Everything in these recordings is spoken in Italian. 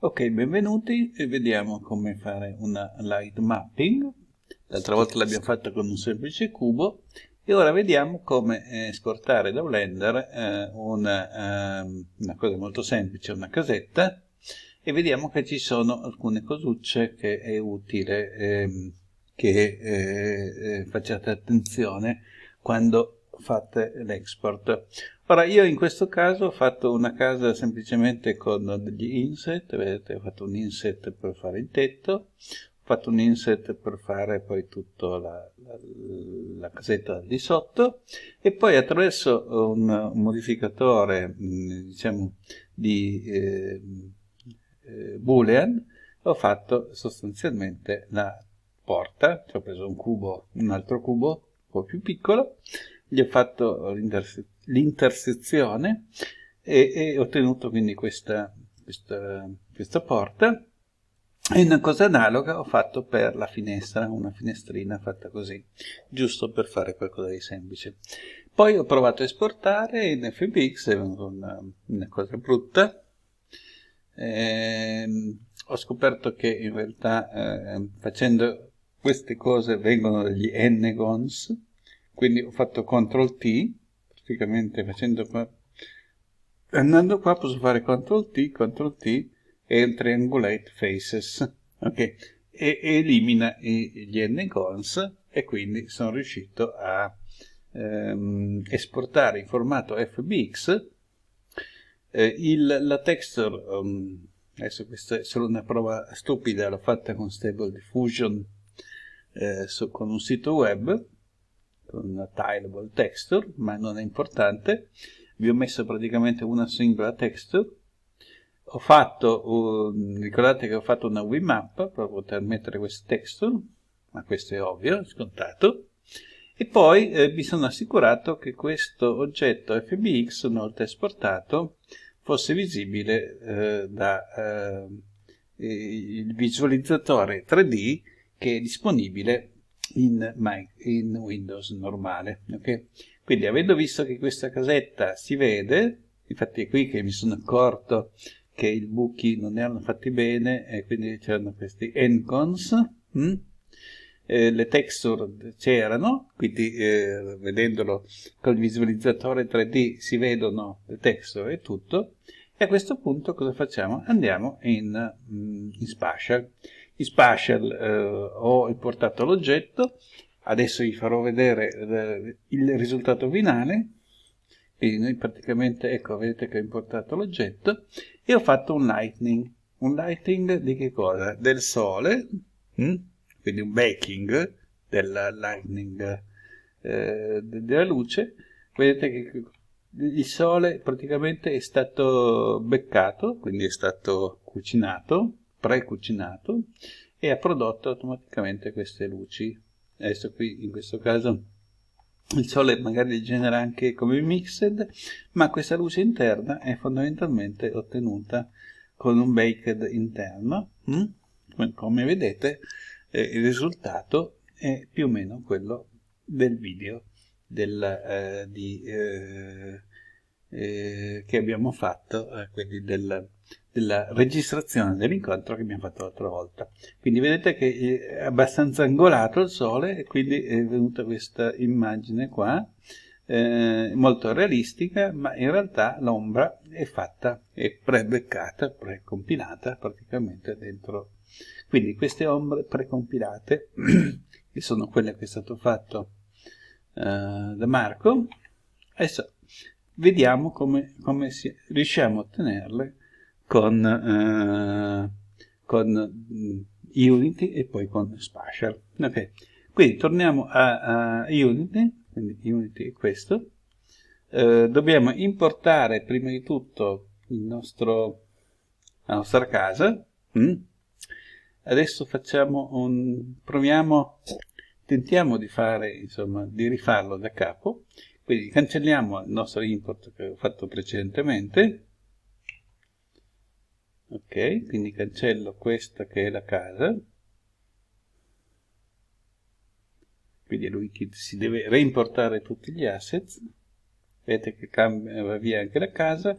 Ok, benvenuti e vediamo come fare una light mapping. L'altra volta l'abbiamo fatto con un semplice cubo e ora vediamo come eh, esportare da Blender eh, una, eh, una, cosa molto semplice, una casetta e vediamo che ci sono alcune cosucce che è utile ehm, eh, che eh, facciate attenzione quando fate l'export. Ora io in questo caso ho fatto una casa semplicemente con degli inset, vedete ho fatto un inset per fare il tetto, ho fatto un inset per fare poi tutta la, la, la casetta di sotto e poi attraverso un, modificatore mm, diciamo di eh, eh, boolean ho fatto sostanzialmente la porta, ci ho preso un cubo, un altro cubo un po' più piccolo gli ho fatto l'interse- l'intersezione e, ho ottenuto quindi questa, questa, questa porta e una cosa analoga ho fatto per la finestra, una finestrina fatta così, giusto per fare qualcosa di semplice. Poi ho provato a esportare in FBX, è venuta una, una cosa brutta. Eh, ho scoperto che in realtà eh, facendo queste cose vengono degli n-gons, quindi ho fatto CTRL T praticamente facendo qua andando qua posso fare CTRL T CTRL T e triangulate faces ok e elimina gli n-cons e quindi sono riuscito a ehm, esportare in formato fbx eh, il, la texture um, adesso questa è solo una prova stupida l'ho fatta con Stable Diffusion eh, su, con un sito web una tileable texture, ma non è importante. Vi ho messo praticamente una singola texture. Ho fatto, un, ricordate che ho fatto una Wimap per poter mettere questa texture, ma questo è ovvio, è scontato. E poi eh, mi sono assicurato che questo oggetto FBX, una volta esportato, fosse visibile eh, da... Eh, il visualizzatore 3D che è disponibile in, in Windows normale. Okay? Quindi avendo visto che questa casetta si vede, infatti è qui che mi sono accorto che i buchi non erano fatti bene e quindi c'erano questi encons, hm? eh, le texture c'erano, quindi eh, vedendolo col visualizzatore 3D si vedono le texture e tutto, e a questo punto cosa facciamo? Andiamo in, mm, in Spatial gli spatial eh, ho importato l'oggetto adesso vi farò vedere eh, il risultato finale quindi noi praticamente ecco vedete che ho importato l'oggetto e ho fatto un lightning un lighting di che cosa? del sole mh? Hm? quindi un baking del lightning eh, della luce vedete che il sole praticamente è stato beccato quindi è stato cucinato precucinato e ha prodotto automaticamente queste luci. Adesso qui in questo caso il sole magari genera anche come mixed, ma questa luce interna è fondamentalmente ottenuta con un baked interno. Hm? Come vedete eh, il risultato è più o meno quello del video del, eh, di, eh, eh che abbiamo fatto, eh, quindi del della registrazione dell'incontro che abbiamo fatto l'altra volta. Quindi vedete che è abbastanza angolato il sole e quindi è venuta questa immagine qua, eh, molto realistica, ma in realtà l'ombra è fatta, è prebeccata, precompilata praticamente dentro. Quindi queste ombre precompilate, che sono quelle che è stato fatto eh, da Marco, adesso vediamo come, come si, riusciamo a ottenerle con, eh, con mm, Unity e poi con Spatial. Okay. Quindi torniamo a, a Unity, quindi Unity è questo. Eh, dobbiamo importare prima di tutto nostro, la nostra casa. Mm. Adesso facciamo un... proviamo, tentiamo di fare, insomma, di rifarlo da capo. Quindi cancelliamo il nostro import che ho fatto precedentemente ok quindi cancello questa che è la casa quindi è lui che si deve reimportare tutti gli asset vedete che va via anche la casa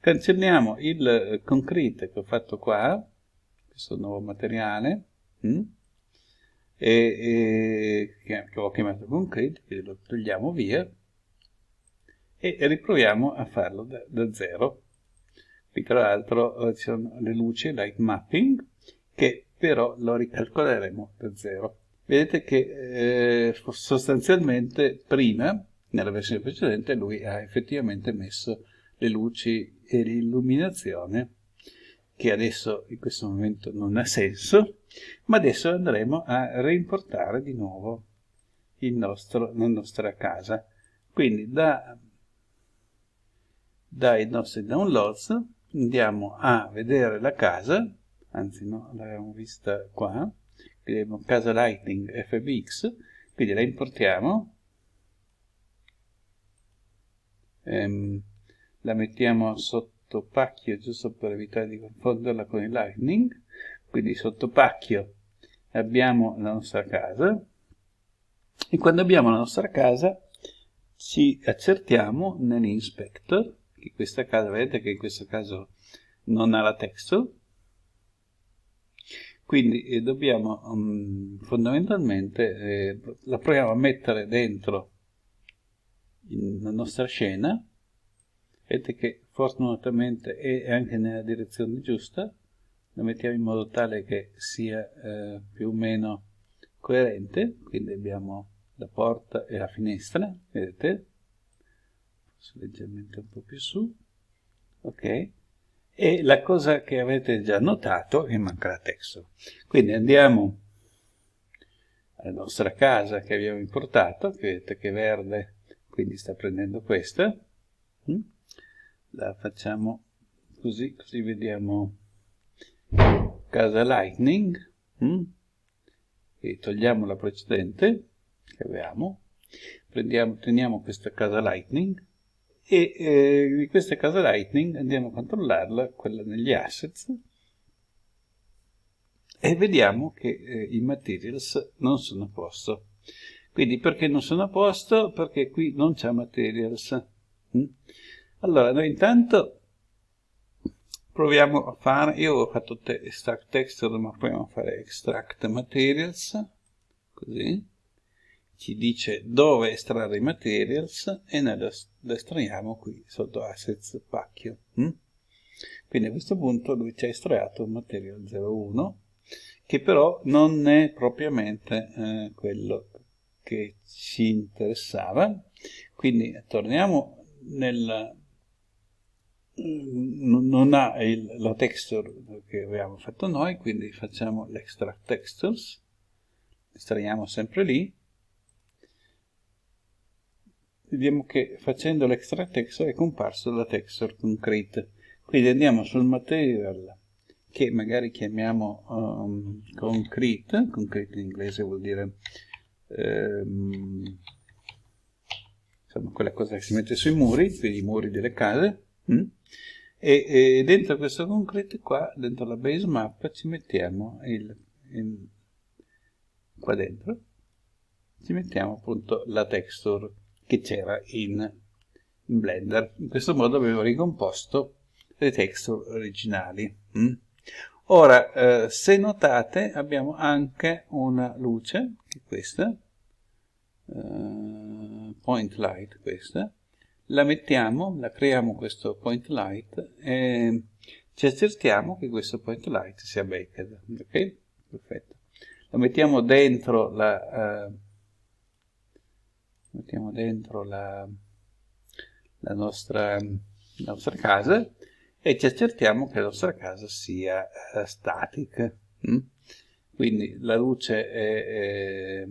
cancelliamo il eh, concrete che ho fatto qua questo nuovo materiale mh? Mm? e, e, che ho chiamato concrete quindi lo togliamo via e riproviamo a farlo da, da zero qui tra l'altro eh, ci sono le luci, light mapping, che però lo ricalcoleremo da zero. Vedete che eh, sostanzialmente prima, nella versione precedente, lui ha effettivamente messo le luci e l'illuminazione, che adesso in questo momento non ha senso, ma adesso andremo a reimportare di nuovo nostro, la nostra casa. Quindi da, dai nostri downloads andiamo a vedere la casa, anzi no, l'avevamo vista qua, vediamo casa lighting fbx, quindi la importiamo, ehm, la mettiamo sotto pacchio giusto per evitare di confonderla con il lightning, quindi sotto pacchio abbiamo la nostra casa e quando abbiamo la nostra casa ci accertiamo nell'inspector che questa casa, vedete che in questo caso non ha la texture, quindi eh, dobbiamo um, fondamentalmente, eh, la proviamo a mettere dentro la nostra scena, vedete che fortunatamente è anche nella direzione giusta, la mettiamo in modo tale che sia eh, più o meno coerente, quindi abbiamo la porta e la finestra, vedete, leggermente un po' più su, ok? E la cosa che avete già notato è che manca il testo. Quindi andiamo alla nostra casa che abbiamo importato, che vedete che è verde, quindi sta prendendo questa. Mm? La facciamo così, così vediamo casa Lightning. Mm? E togliamo la precedente che avevamo, Prendiamo, teniamo questa casa Lightning, e eh, questa casa Lightning andiamo a controllarla, quella negli assets, e vediamo che eh, i materials non sono a posto. Quindi perché non sono a posto? Perché qui non c'è materials. Mm? Allora, noi intanto proviamo a fare, io ho fatto te, extract texture, ma proviamo a fare extract materials, così ci dice dove estrarre i materials e noi lo, lo estraiamo qui sotto assets pacchio. Mm? Hm? Quindi a questo punto lui ci ha estratto un material 01 che però non è propriamente eh, quello che ci interessava. Quindi torniamo nel... Mm, non ha il, la texture che avevamo fatto noi, quindi facciamo l'extract textures, estraiamo sempre lì, vediamo che facendo l'extra texture è comparso la texture concrete quindi andiamo sul material che magari chiamiamo um, concrete concrete in inglese vuol dire um, insomma quella cosa che si mette sui muri quindi i muri delle case mm? e, e, dentro questo concrete qua dentro la base map ci mettiamo il, il qua dentro ci mettiamo appunto la texture che c'era in, in Blender. In questo modo avevo ricomposto le texture originali. Mm? Ora, eh, se notate, abbiamo anche una luce, che è questa, eh, point light questa, la mettiamo, la creiamo questo point light e ci accertiamo che questo point light sia baked, ok? Perfetto. La mettiamo dentro la... Eh, mettiamo dentro la, la, nostra, la nostra casa e ci accertiamo che la nostra casa sia eh, statica. Mm? Quindi la luce è, è...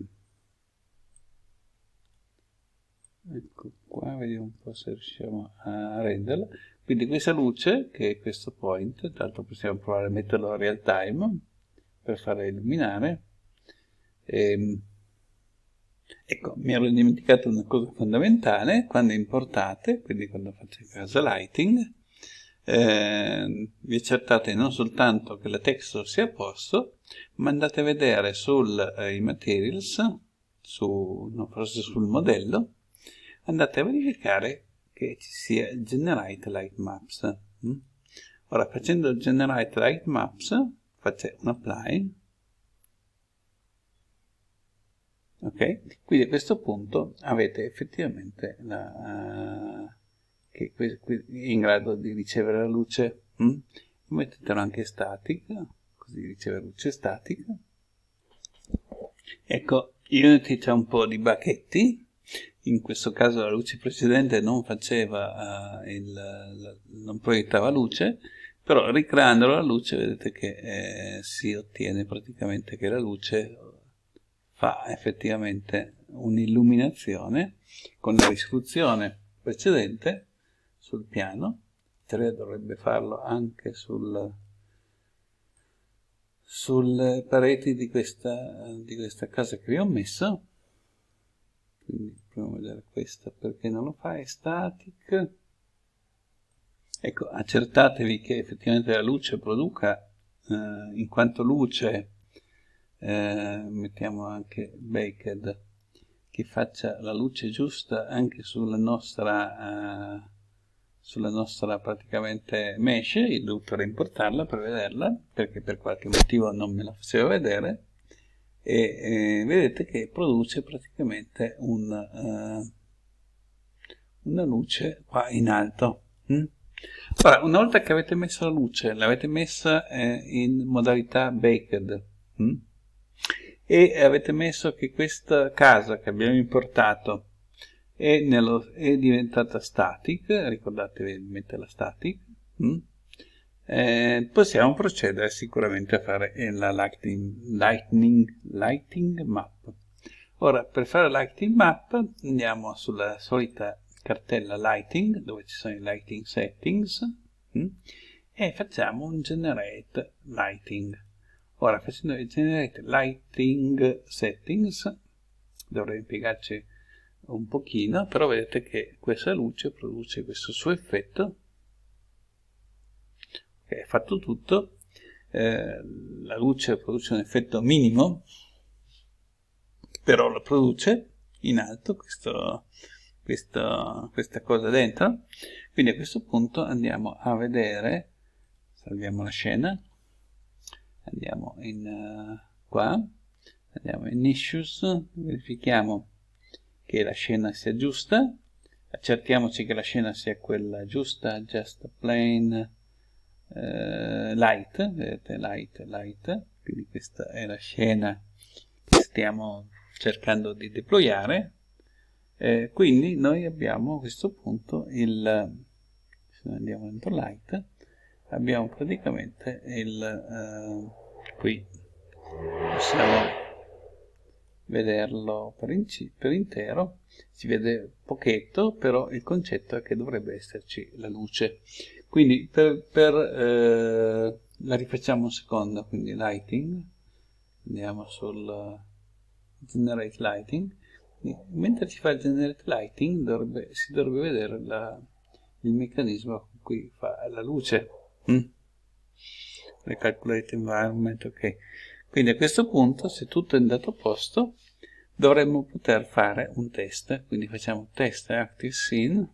Ecco qua, vediamo un po' se riusciamo a renderla. Quindi questa luce, che è questo point, tanto possiamo provare a metterlo a real time per farla illuminare. E, ehm, Ecco, mi ero dimenticato una cosa fondamentale, quando importate, quindi quando fate casa lighting, eh, vi accertate non soltanto che la texture sia a posto, ma andate a vedere sui eh, materials, su, no, forse sul modello, andate a verificare che ci sia il generate light maps. Mm? Ora facendo il generate light maps, faccio un apply, ok quindi a questo punto avete effettivamente la, uh, che è in grado di ricevere la luce hm? mettetelo anche statica così riceve luce statica ecco Unity c'è un po' di bacchetti in questo caso la luce precedente non faceva uh, il, la, non proiettava luce però ricreando la luce vedete che eh, si ottiene praticamente che la luce fa effettivamente un'illuminazione con la risoluzione precedente sul piano, 3 dovrebbe farlo anche sul, sulle pareti di questa, di questa casa che vi ho messo, quindi proviamo a vedere questa perché non lo fa, è static, ecco accertatevi che effettivamente la luce produca eh, in quanto luce eh, mettiamo anche Baked che faccia la luce giusta anche sulla nostra eh, sulla nostra praticamente mesh io dovuto reimportarla per vederla perché per qualche motivo non me la faceva vedere e eh, vedete che produce praticamente un, eh, una luce qua in alto mm? Hm? Ora, una volta che avete messo la luce l'avete messa eh, in modalità baked mm? e avete messo che questa casa che abbiamo importato è, nello, è diventata static, ricordatevi di metterla static, mm? eh, possiamo procedere sicuramente a fare la lighting, lightning, lighting map. Ora, per fare la lighting map andiamo sulla solita cartella lighting, dove ci sono i lighting settings, mm? e facciamo un generate lighting. Ora, facendo il generate lighting settings, dovrei impiegarci un pochino, però vedete che questa luce produce questo suo effetto. Ok, fatto tutto, eh, la luce produce un effetto minimo, però lo produce in alto questo, questo, questa cosa dentro. Quindi a questo punto andiamo a vedere, salviamo la scena, andiamo in uh, qua andiamo in issues verifichiamo che la scena sia giusta accertiamoci che la scena sia quella giusta just plain uh, light vedete light light quindi questa è la scena che stiamo cercando di deployare eh, quindi noi abbiamo a questo punto il se andiamo dentro light abbiamo praticamente il eh, qui possiamo vederlo per, in, per intero si vede pochetto però il concetto è che dovrebbe esserci la luce quindi per, per eh, la rifacciamo un secondo quindi lighting andiamo sul eh, generate lighting mentre si fa il generate lighting dovrebbe, si dovrebbe vedere la, il meccanismo con cui fa la luce Mm. le calculate environment ok quindi a questo punto se tutto è andato a posto dovremmo poter fare un test quindi facciamo test active scene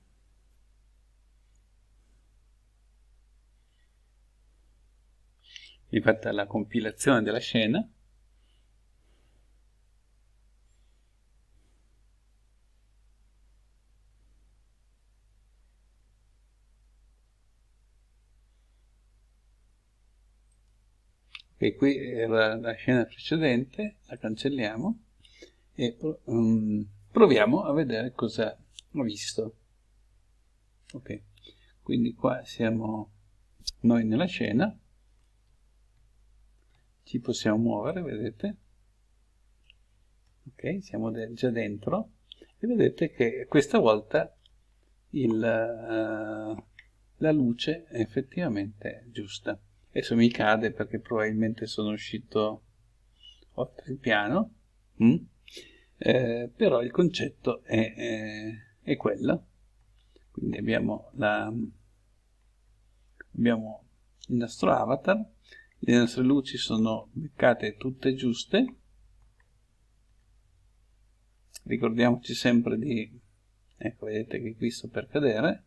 gli fatta la compilazione della scena che qui era la scena precedente, la cancelliamo e um, proviamo a vedere cosa ho visto. Ok, quindi qua siamo noi nella scena, ci possiamo muovere, vedete? Ok, siamo de già dentro e vedete che questa volta il, uh, la luce è effettivamente giusta. Adesso mi cade perché probabilmente sono uscito oltre il piano, mm? eh, però il concetto è, è, è quello. Quindi abbiamo, la, abbiamo il nostro avatar, le nostre luci sono beccate tutte giuste, ricordiamoci sempre di ecco vedete che qui sto per cadere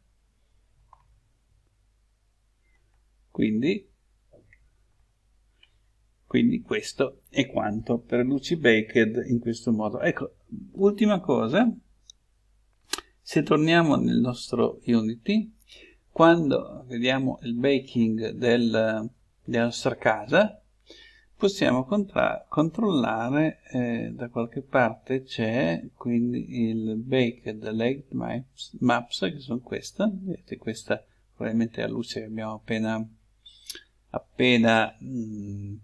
quindi quindi questo è quanto per Lucy Baked in questo modo. Ecco, ultima cosa, se torniamo nel nostro Unity, quando vediamo il baking del, della nostra casa, possiamo controllare, eh, da qualche parte c'è quindi il baked light maps, maps, che sono queste, vedete questa probabilmente è la luce che abbiamo appena, appena mh, mm,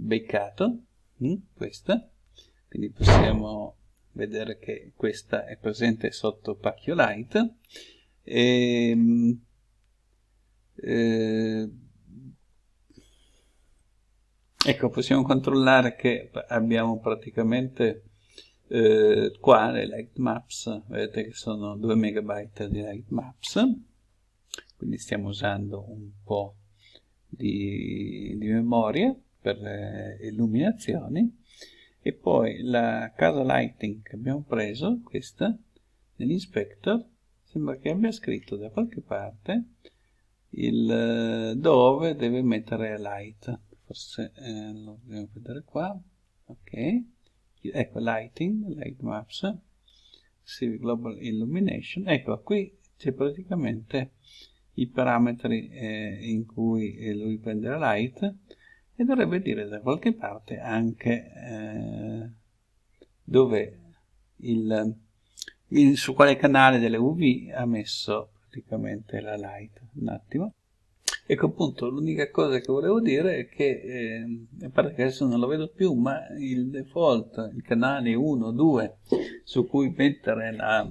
beccato, mm, questa, quindi possiamo vedere che questa è presente sotto Pacchio Light. E, ehm, eh, ecco, possiamo controllare che abbiamo praticamente eh, qua le light maps, vedete che sono 2 megabyte di light maps, quindi stiamo usando un po' di, di memoria per eh, illuminazioni e poi la casa lighting che abbiamo preso, questa, nell'inspector, sembra che abbia scritto da qualche parte il eh, dove deve mettere light, forse eh, lo dobbiamo vedere qua, ok, ecco lighting, light maps, CV global illumination, ecco qui c'è praticamente i parametri eh, in cui eh, lui prende la light, e dovrebbe dire da qualche parte anche eh, dove il, il, su quale canale delle UV ha messo praticamente la light. Un attimo. Ecco appunto, l'unica cosa che volevo dire è che, eh, a parte che adesso non lo vedo più, ma il default, il canale 1, 2, su cui mettere la,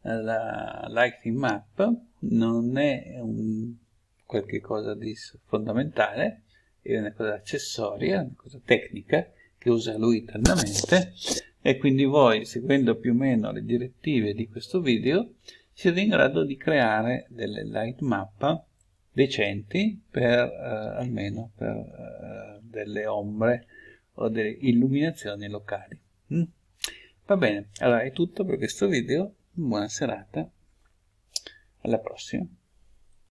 la lighting map, non è un qualche cosa di fondamentale, è una cosa accessoria, una cosa tecnica che usa lui internamente e quindi voi, seguendo più o meno le direttive di questo video, siete in grado di creare delle light map decenti per eh, almeno per eh, delle ombre o delle illuminazioni locali. Mm? Va bene, allora è tutto per questo video, buona serata, alla prossima.